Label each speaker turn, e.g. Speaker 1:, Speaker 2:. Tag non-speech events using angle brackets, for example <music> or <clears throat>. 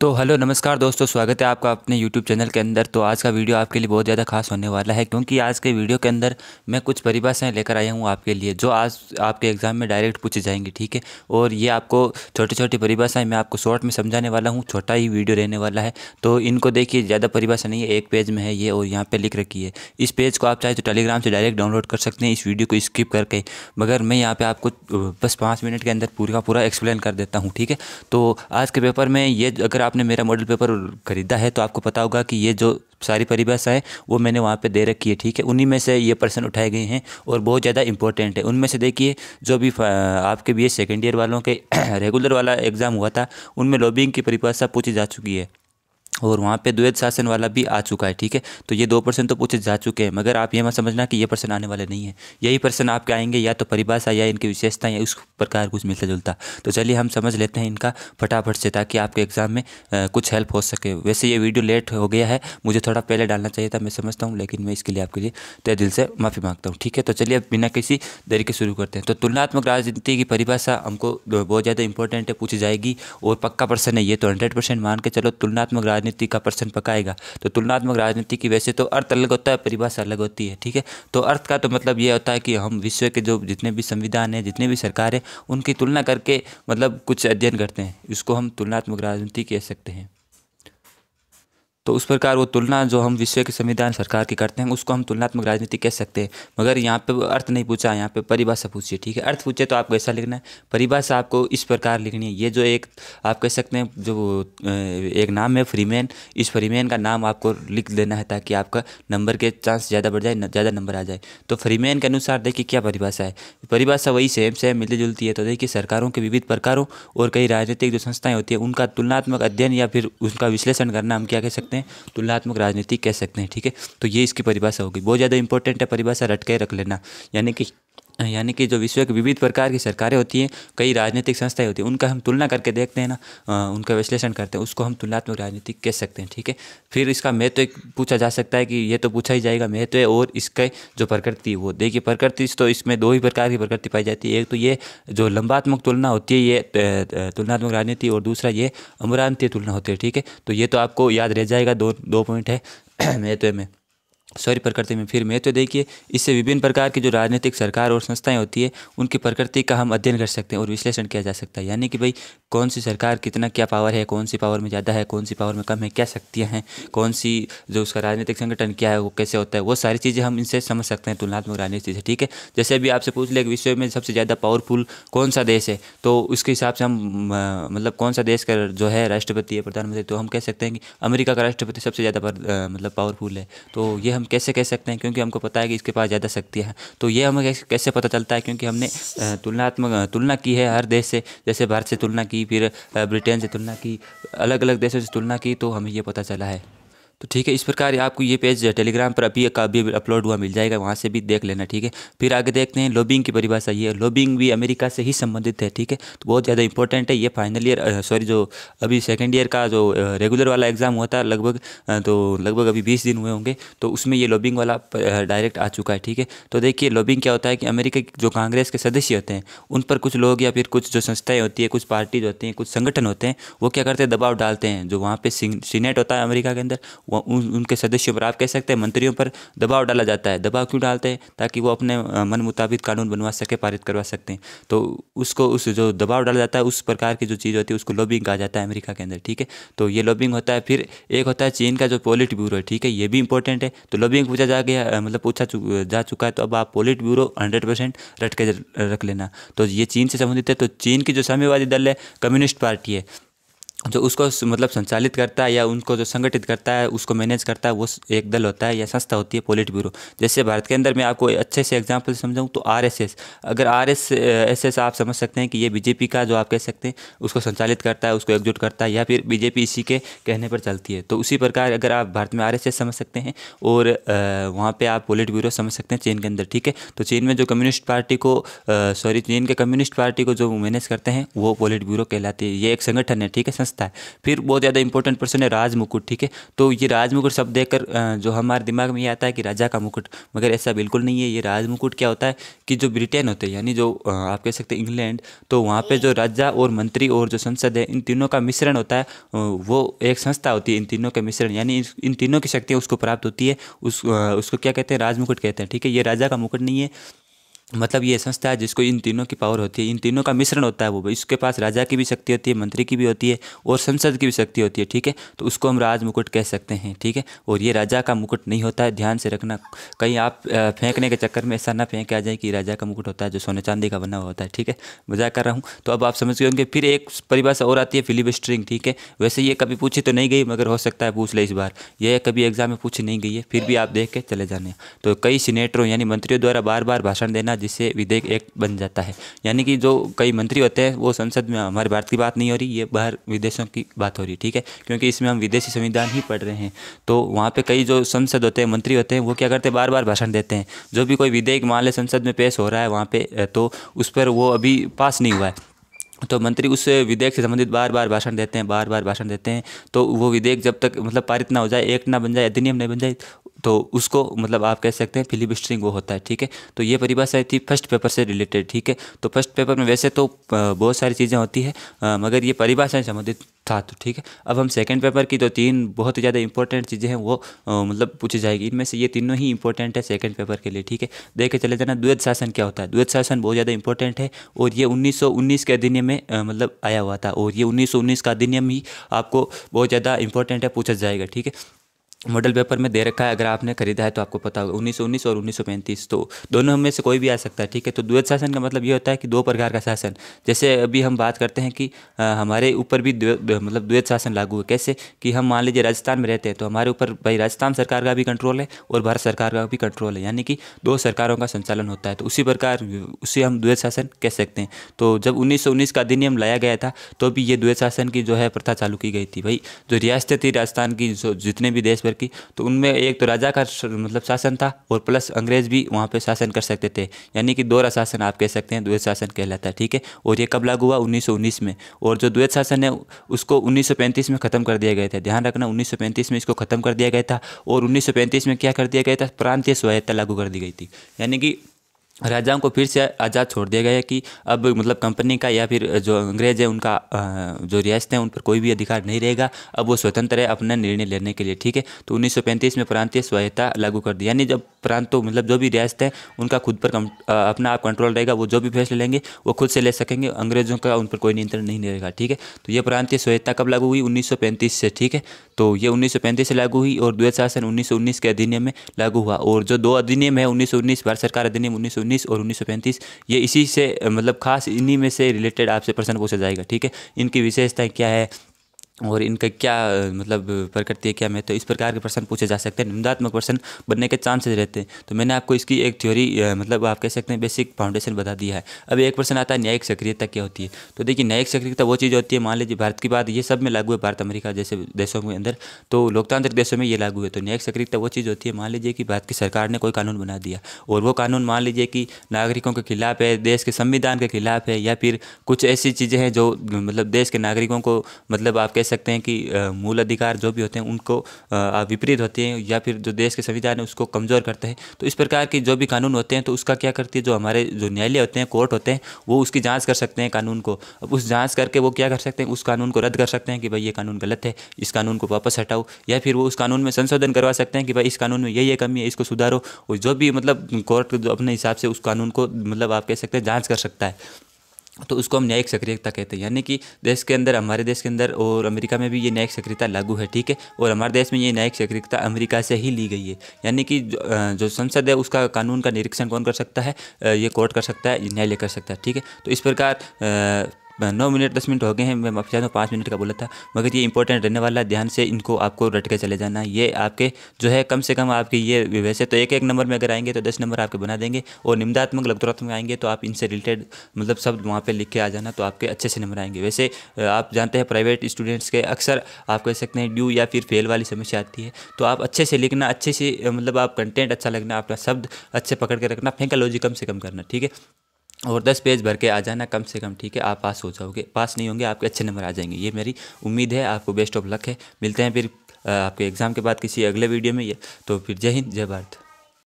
Speaker 1: तो हेलो नमस्कार दोस्तों स्वागत है आपका अपने यूट्यूब चैनल के अंदर तो आज का वीडियो आपके लिए बहुत ज़्यादा खास होने वाला है क्योंकि आज के वीडियो के अंदर मैं कुछ परिभाषाएं लेकर आया हूँ आपके लिए जो आज आपके एग्ज़ाम में डायरेक्ट पूछी जाएंगी ठीक है और ये आपको छोटी छोटी परिभाषाएँ मैं आपको शॉर्ट में समझाने वाला हूँ छोटा ही वीडियो रहने वाला है तो इनको देखिए ज़्यादा परिभाषा नहीं है एक पेज में है ये और यहाँ पर लिख रखी है इस पेज को आप चाहे तो टेलीग्राम से डायरेक्ट डाउनलोड कर सकते हैं इस वीडियो को स्किप करके मगर मैं यहाँ पर आपको बस पाँच मिनट के अंदर पूरा पूरा एक्सप्लेन कर देता हूँ ठीक है तो आज के पेपर में ये अगर आपने मेरा मॉडल पेपर ख़रीदा है तो आपको पता होगा कि ये जो सारी परिभाषा है वो मैंने वहाँ पे दे रखी है ठीक है उन्हीं में से ये प्रश्न उठाए गए हैं और बहुत ज़्यादा इंपॉर्टेंट है उनमें से देखिए जो भी आपके बी सेकेंड ईयर वालों के रेगुलर <clears throat> वाला एग्ज़ाम हुआ था उनमें लॉबिंग की परिभाषा पूछी जा चुकी है और वहाँ पे द्वैत शासन वाला भी आ चुका है ठीक है तो ये दो पर्सन तो पूछे जा चुके हैं मगर आप ये मत समझना कि ये पर्सन आने वाले नहीं है यही पर्सन आपके आएंगे या तो परिभाषा या इनकी विशेषता या उस प्रकार कुछ मिलता जुलता तो चलिए हम समझ लेते हैं इनका फटाफट से ताकि आपके एग्ज़ाम में आ, कुछ हेल्प हो सके वैसे ये वीडियो लेट हो गया है मुझे थोड़ा पहले डालना चाहिए था मैं समझता हूँ लेकिन मैं इसके लिए आपके लिए तय दिल से माफ़ी मांगता हूँ ठीक है तो चलिए अब बिना किसी तरीके के शुरू करते हैं तो तुलनात्मक राजनीति की परिभाषा हमको बहुत ज़्यादा इंपॉर्टेंट है पूछी जाएगी और पक्का पर्सन है ये तो हंड्रेड मान के चलो तुलनात्मक राजनीति राजनीति का प्रश्न पकाएगा तो तुलनात्मक राजनीति की वैसे तो अर्थ अलग होता है परिभाषा अलग होती है ठीक है तो अर्थ का तो मतलब ये होता है कि हम विश्व के जो जितने भी संविधान हैं जितने भी सरकार है उनकी तुलना करके मतलब कुछ अध्ययन करते हैं इसको हम तुलनात्मक राजनीति कह सकते हैं तो उस प्रकार वो तुलना जो हम विश्व के संविधान सरकार की करते हैं उसको हम तुलनात्मक राजनीति कह सकते हैं मगर यहाँ पे अर्थ नहीं पूछा यहाँ पे परिभाषा पूछिए ठीक है अर्थ पूछे तो आपको ऐसा लिखना है परिभाषा आपको इस प्रकार लिखनी है ये जो एक आप कह सकते हैं जो एक नाम है फ्रीमैन इस फ्रीमैन का नाम आपको लिख देना है ताकि आपका नंबर के चांस ज़्यादा बढ़ जाए ज़्यादा नंबर आ जाए तो फ्रीमैन के अनुसार देखिए क्या परिभाषा है परिभाषा वही सेम सेम मिलती जुलती है तो देखिए सरकारों के विविध प्रकारों और कई राजनीतिक जो संस्थाएँ होती है उनका तुलनात्मक अध्ययन या फिर उनका विश्लेषण करना हम क्या कह सकते हैं सकते हैं तुलनात्मक राजनीति कह सकते हैं ठीक है तो ये इसकी परिभाषा होगी बहुत ज़्यादा इंपॉर्टेंट है परिभाषा रट के रख लेना यानी कि यानी कि जो विश्व के विविध प्रकार की सरकारें होती हैं कई राजनीतिक संस्थाएं होती हैं उनका हम तुलना करके देखते हैं ना उनका विश्लेषण करते हैं उसको हम तुलनात्मक राजनीति कह सकते हैं ठीक है फिर इसका महत्व तो पूछा जा सकता है कि ये तो पूछा ही जाएगा महत्व और इसके जो प्रकृति वो देखिए प्रकृति तो इसमें दो ही प्रकार की प्रकृति पाई जाती है एक तो ये जो लंबात्मक तुलना होती है ये तुलनात्मक राजनीति और दूसरा ये अमरांतीय तुलना होती है ठीक है तो ये तो आपको याद रह जाएगा दो दो पॉइंट है <clears throat> महत्व में सॉरी प्रकृति में फिर में तो देखिए इससे विभिन्न प्रकार की जो राजनीतिक सरकार और संस्थाएं होती है उनकी प्रकृति का हम अध्ययन कर सकते हैं और विश्लेषण किया जा सकता है यानी कि भाई कौन सी सरकार कितना क्या पावर है कौन सी पावर में ज़्यादा है कौन सी पावर में कम है क्या शक्तियाँ हैं कौन सी जो उसका राजनीतिक संगठन क्या है वो कैसे होता है वो सारी चीज़ें हम इनसे समझ सकते हैं तुलनात्मक राजनीति से ठीक है जैसे अभी आपसे पूछ लिया कि विश्व में सबसे ज़्यादा पावरफुल कौन सा देश है तो उसके हिसाब से हम मतलब कौन सा देश का जो है राष्ट्रपति है प्रधानमंत्री तो हम कह सकते हैं कि अमेरिका का राष्ट्रपति सबसे ज़्यादा मतलब पावरफुल है तो ये हम कैसे कह सकते हैं क्योंकि हमको पता है कि इसके पास ज़्यादा शक्ति है तो ये हमें कैसे पता चलता है क्योंकि हमने तुलनात्मक तुलना की है हर देश से जैसे भारत से तुलना की फिर ब्रिटेन से तुलना की अलग अलग देशों से तुलना की तो हमें ये पता चला है तो ठीक है इस प्रकार आपको ये पेज टेलीग्राम पर अभी का अभी अपलोड हुआ मिल जाएगा वहाँ से भी देख लेना ठीक है फिर आगे देखते हैं लॉबिंग की परिभाषा ये लॉबिंग भी अमेरिका से ही संबंधित है ठीक है तो बहुत ज़्यादा इंपॉर्टेंट है ये फाइनल ईयर सॉरी जो अभी सेकेंड ईयर का जो रेगुलर वाला एग्ज़ाम हुआ था लगभग तो लगभग अभी बीस दिन हुए होंगे तो उसमें ये लॉबिंग वाला डायरेक्ट आ चुका है ठीक है तो देखिए लॉबिंग क्या होता है कि अमेरिका के जो कांग्रेस के सदस्य होते हैं उन पर कुछ लोग या फिर कुछ जो संस्थाएं होती है कुछ पार्टीज होती हैं कुछ संगठन होते हैं वो क्या करते हैं दबाव डालते हैं जो वहाँ पे सीनेट होता है अमेरिका के अंदर वो उनके सदस्यों पर आप कह सकते हैं मंत्रियों पर दबाव डाला जाता है दबाव क्यों डालते हैं ताकि वो अपने मन मुताबिक कानून बनवा सके पारित करवा सकते हैं तो उसको उस जो दबाव डाला जाता है उस प्रकार की जो चीज़ होती है उसको लॉबिंग कहा जाता है अमेरिका के अंदर ठीक है तो ये लॉबिंग होता है फिर एक होता है चीन का जो पॉलिट ब्यूरो है ठीक है ये भी इंपॉर्टेंट है तो लॉबिंग पूछा जा गया मतलब पूछा जा चुका है तो अब आप पॉलिट ब्यूरो हंड्रेड परसेंट रट के रख लेना तो ये चीन से संबंधित है तो चीन की जो साम्यवादी दल है कम्युनिस्ट पार्टी है जो उसको मतलब संचालित करता है या उनको जो संगठित करता है उसको मैनेज करता है वो एक दल होता है या संस्था होती है पोलिट ब्यूरो जैसे भारत के अंदर मैं आपको अच्छे से एग्जाम्पल समझाऊँ तो आर एस एस अगर आर एस एस एस आप समझ सकते हैं कि ये बीजेपी का जो आप कह सकते हैं उसको संचालित करता है उसको एकजुट करता है या फिर बीजेपी इसी के कहने पर चलती है तो उसी प्रकार अगर आप भारत में आर एस एस समझ सकते हैं और वहाँ पर आप पोलिट ब्यूरो समझ सकते हैं चीन के अंदर ठीक है तो चीन में जो कम्युनिस्ट पार्टी को सॉरी चीन के कम्युनिस्ट पार्टी को जो मैनेज करते हैं वो पोलिट ब्यूरो कहलाती है ये एक संगठन है ठीक है संस्था समझता है फिर बहुत ज़्यादा इंपॉर्टेंट पर्सन है राज मुकुट ठीक है तो ये राज मुकुट शब्द देखकर जो हमारे दिमाग में ये आता है कि राजा का मुकुट मगर ऐसा बिल्कुल नहीं है ये राज मुकुट क्या होता है कि जो ब्रिटेन होते हैं यानी जो आप कह सकते हैं इंग्लैंड तो वहाँ पर जो राजा और मंत्री और जो संसद है इन तीनों का मिश्रण होता है वो एक संस्था होती है इन तीनों के मिश्रण यानी इन तीनों की शक्तियाँ उसको प्राप्त होती है उस उसको क्या कहते हैं राज मुकुट कहते हैं ठीक है ये राजा का मुकुट नहीं है मतलब ये संस्था है जिसको इन तीनों की पावर होती है इन तीनों का मिश्रण होता है वो इसके पास राजा की भी शक्ति होती है मंत्री की भी होती है और संसद की भी शक्ति होती है ठीक है तो उसको हम राज मुकुट कह सकते हैं ठीक है और ये राजा का मुकुट नहीं होता है ध्यान से रखना कहीं आप फेंकने के चक्कर में ऐसा ना फेंक आ जाए कि राजा का मुकुट होता है जो सोने चांदी का बना हुआ होता है ठीक है मजाक कर रहा हूँ तो अब आप समझ गए होंगे फिर एक परिभाषा और आती है फिलिबस्टरिंग ठीक है वैसे ये कभी पूछी तो नहीं गई मगर हो सकता है पूछ ले इस बार यह कभी एग्जाम में पूछी नहीं गई है फिर भी आप देख के चले जाने तो कई सीनेटरों यानी मंत्रियों द्वारा बार बार भाषण देना जिससे विधेयक एक बन जाता है यानी कि जो कई मंत्री होते हैं वो संसद में हमारे भारत की बात नहीं हो रही ये बाहर विदेशों की बात हो रही ठीक है क्योंकि इसमें हम विदेशी संविधान ही पढ़ रहे हैं तो वहाँ पर कई जो संसद होते हैं मंत्री होते हैं वो क्या करते हैं बार बार भाषण देते हैं जो भी कोई विधेयक मान लें संसद में पेश हो रहा है वहाँ पर तो उस पर वो अभी पास नहीं हुआ है तो मंत्री उस विधेयक से संबंधित बार बार भाषण देते हैं बार बार भाषण देते हैं तो वो विधेयक जब तक मतलब पारित ना हो जाए एक ना बन जाए अधिनियम नहीं बन जाए तो उसको मतलब आप कह सकते हैं स्ट्रिंग वो होता है ठीक है तो ये परिभाषा थी फर्स्ट पेपर से रिलेटेड ठीक है तो फर्स्ट पेपर में वैसे तो बहुत सारी चीज़ें होती है आ, मगर ये परिभाषाएँ संबंधित था तो ठीक है अब हम सेकंड पेपर की जो तो तीन बहुत ही ज़्यादा इंपॉर्टेंट चीज़ें हैं वो आ, मतलब पूछी जाएगी इनमें से ये तीनों ही इंपॉर्टेंट है सेकेंड पेपर के लिए ठीक है देख के चले जाना द्वैत शासन क्या होता है द्वैत शासन बहुत ज़्यादा इंपॉर्टेंट है और ये उन्नीस के अधिनियम में मतलब आया हुआ था और ये उन्नीस का अधिनियम ही आपको बहुत ज़्यादा इंपॉर्टेंट है पूछा जाएगा ठीक है मॉडल पेपर में दे रखा है अगर आपने खरीदा है तो आपको पता होगा उन्नीस उन्नीस और उन्नीस सौ पैंतीस तो दोनों में से कोई भी आ सकता है ठीक है तो द्वैत शासन का मतलब ये होता है कि दो प्रकार का शासन जैसे अभी हम बात करते हैं कि आ, हमारे ऊपर भी मतलब द्वैत शासन लागू है कैसे कि हम मान लीजिए राजस्थान में रहते हैं तो हमारे ऊपर भाई राजस्थान सरकार का भी कंट्रोल है और भारत सरकार का भी कंट्रोल है यानी कि दो सरकारों का संचालन होता है तो उसी प्रकार उसे हम द्वैत शासन कह सकते हैं तो जब उन्नीस का अधिनियम लाया गया था तो भी ये द्वैत शासन की जो है प्रथा चालू की गई थी भाई जो रियासत थी राजस्थान की जो जितने भी देश भर की तो उनमें एक तो राजा का मतलब शासन था और प्लस अंग्रेज भी वहाँ पे शासन कर सकते थे यानी कि दोहरा शासन आप कह सकते हैं द्वैत शासन कहलाता है ठीक है और ये कब लागू हुआ 1919 में और जो द्वैत शासन है उसको 1935 में ख़त्म कर दिया गया था ध्यान रखना उन्नीस में इसको ख़त्म कर दिया गया था और उन्नीस में क्या कर दिया गया था प्रांतीय स्वायत्ता लागू कर दी गई थी यानी कि राजाओं को फिर से आज़ाद छोड़ दिया गया कि अब मतलब कंपनी का या फिर जो अंग्रेज है उनका जो रियासत है उन पर कोई भी अधिकार नहीं रहेगा अब वो स्वतंत्र है अपना निर्णय लेने के लिए ठीक है तो 1935 में प्रांतीय स्वायत्ता लागू कर दी यानी जब प्रांतों मतलब जो भी रियासत है उनका खुद पर अपना आप कंट्रोल रहेगा वो जो भी फैसले लेंगे वो खुद से ले सकेंगे अंग्रेजों का उन पर कोई नियंत्रण नहीं रहेगा ठीक है तो ये प्रांतीय स्वायत्ता कब लागू हुई उन्नीस से ठीक है तो ये उन्नीस से लागू हुई और द्वैत शासन उन्नीस के अधिनियम में लागू हुआ और जो दो अधिनियम है उन्नीस भारत सरकार अधिनियम उन्नीस 1919 और 1935 ये इसी से मतलब खास इन्हीं में से रिलेटेड आपसे प्रश्न पूछा जाएगा ठीक है इनकी विशेषताएं क्या है और इनका क्या मतलब प्रकृति है क्या मैं तो इस प्रकार के प्रश्न पूछे जा सकते हैं निंदात्मक प्रश्न बनने के चांसेस रहते हैं तो मैंने आपको इसकी एक थ्योरी मतलब आप कह सकते हैं बेसिक फाउंडेशन बता दिया है अब एक प्रश्न आता है न्यायिक सक्रियता क्या होती है तो देखिए न्यायिक सक्रियता वो चीज़ होती है मान लीजिए भारत की बात ये सब में लागू है भारत अमेरिका जैसे देशों के अंदर तो लोकतांत्रिक देशों में ये लागू है तो न्यायिक सक्रियता वो चीज़ होती है मान लीजिए कि भारत की सरकार ने कोई कानून बना दिया और वो कानून मान लीजिए कि नागरिकों के खिलाफ है देश के संविधान के खिलाफ है या फिर कुछ ऐसी चीज़ें हैं जो मतलब देश के नागरिकों को मतलब आप कह सकते हैं कि मूल अधिकार जो भी होते हैं उनको विपरीत होते हैं या फिर जो देश के संविधान है उसको कमज़ोर करते हैं तो इस प्रकार के जो भी कानून होते हैं तो उसका क्या करती है जो हमारे जो न्यायालय होते हैं कोर्ट होते हैं वो उसकी जाँच कर सकते हैं कानून को अब उस जाँच करके वो क्या कर सकते हैं उस कानून को रद्द कर सकते हैं कि भाई ये कानून गलत है इस कानून को वापस हटाओ या फिर वो उस कानून में संशोधन करवा सकते हैं कि भाई इस कानून में ये ये कमी है इसको सुधारो और जो भी मतलब कोर्ट अपने हिसाब से उस कानून को मतलब आप कह सकते हैं जाँच कर सकता है तो उसको हम न्यायिक सक्रियता कहते हैं यानी कि देश के अंदर हमारे देश के अंदर और अमेरिका में भी ये न्यायिक सक्रियता लागू है ठीक है और हमारे देश में ये न्यायिक सक्रियता अमेरिका से ही ली गई है यानी कि जो संसद है उसका कानून का निरीक्षण कौन कर सकता है ये कोर्ट कर सकता है न्यायालय कर सकता है ठीक है तो इस प्रकार नौ मिनट दस मिनट हो गए हैं मैं माफी चाहता हूँ पाँच मिनट का बोला था मगर ये इंपॉर्टेंट रहने वाला ध्यान से इनको आपको रट के चले जाना ये आपके जो है कम से कम आपके ये वैसे तो एक एक नंबर में अगर आएंगे तो दस नंबर आपके बना देंगे और निम्दात्मक लब्धरात्मक आएंगे तो आप इनसे रिलेटेड मतलब शब्द वहाँ पर लिख के आ जाना तो आपके अच्छे से नंबर आएंगे वैसे आप जानते हैं प्राइवेट स्टूडेंट्स के अक्सर आप कह सकते हैं ड्यू या फिर फेल वाली समस्या आती है तो आप अच्छे से लिखना अच्छे से मतलब आप कंटेंट अच्छा लगना अपना शब्द अच्छे पकड़ के रखना फेंका कम से कम करना ठीक है और दस पेज भर के आ जाना कम से कम ठीक है आप पास हो जाओगे पास नहीं होंगे आपके अच्छे नंबर आ जाएंगे ये मेरी उम्मीद है आपको बेस्ट ऑफ लक है मिलते हैं फिर आपके एग्ज़ाम के बाद किसी अगले वीडियो में ये तो फिर जय हिंद जय भारत